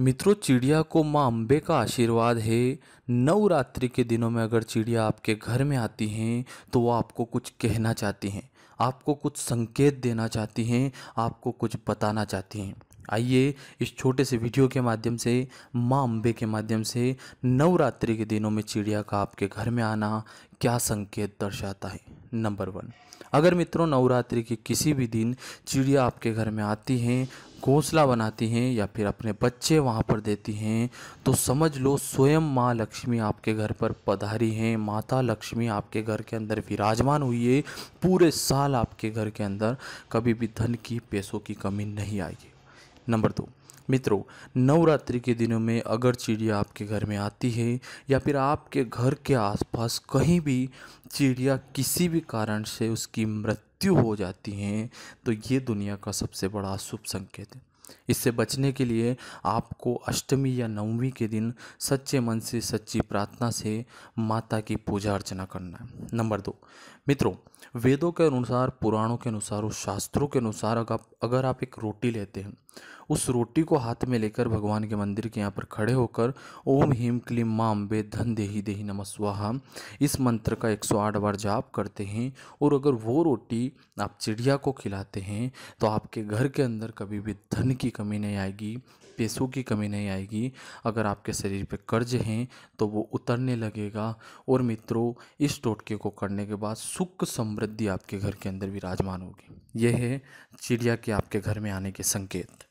मित्रों चिड़िया को माँ अम्बे का आशीर्वाद है नवरात्रि के दिनों में अगर चिड़िया आपके घर में आती हैं तो वो आपको कुछ कहना चाहती हैं आपको कुछ संकेत देना चाहती हैं आपको कुछ बताना चाहती हैं आइए इस छोटे से वीडियो के माध्यम से माँ अम्बे के माध्यम से नवरात्रि के दिनों में चिड़िया का आपके घर में आना क्या संकेत दर्शाता है नंबर वन अगर मित्रों नवरात्रि के किसी भी दिन चिड़िया आपके घर में आती हैं घोंसला बनाती हैं या फिर अपने बच्चे वहाँ पर देती हैं तो समझ लो स्वयं माँ लक्ष्मी आपके घर पर पधारी हैं माता लक्ष्मी आपके घर के अंदर विराजमान हुई है पूरे साल आपके घर के अंदर कभी भी धन की पैसों की कमी नहीं आएगी नंबर दो मित्रों नवरात्रि के दिनों में अगर चिड़िया आपके घर में आती है या फिर आपके घर के आसपास कहीं भी चिड़िया किसी भी कारण से उसकी मृत्यु हो जाती है तो ये दुनिया का सबसे बड़ा शुभ संकेत है इससे बचने के लिए आपको अष्टमी या नवमी के दिन सच्चे मन से सच्ची प्रार्थना से माता की पूजा अर्चना करना है नंबर दो मित्रों वेदों के अनुसार पुराणों के अनुसार और शास्त्रों के अनुसार अगर अगर आप एक रोटी लेते हैं उस रोटी को हाथ में लेकर भगवान के मंदिर के यहाँ पर खड़े होकर ओम हिम क्लीम माम वे धन देही देही नमस्वाहा इस मंत्र का 108 बार जाप करते हैं और अगर वो रोटी आप चिड़िया को खिलाते हैं तो आपके घर के अंदर कभी भी धन की कमी नहीं आएगी पैसों की कमी नहीं आएगी अगर आपके शरीर पे कर्ज हैं तो वो उतरने लगेगा और मित्रों इस टोटके को करने के बाद सुख समृद्धि आपके घर के अंदर विराजमान होगी यह है चिड़िया के आपके घर में आने के संकेत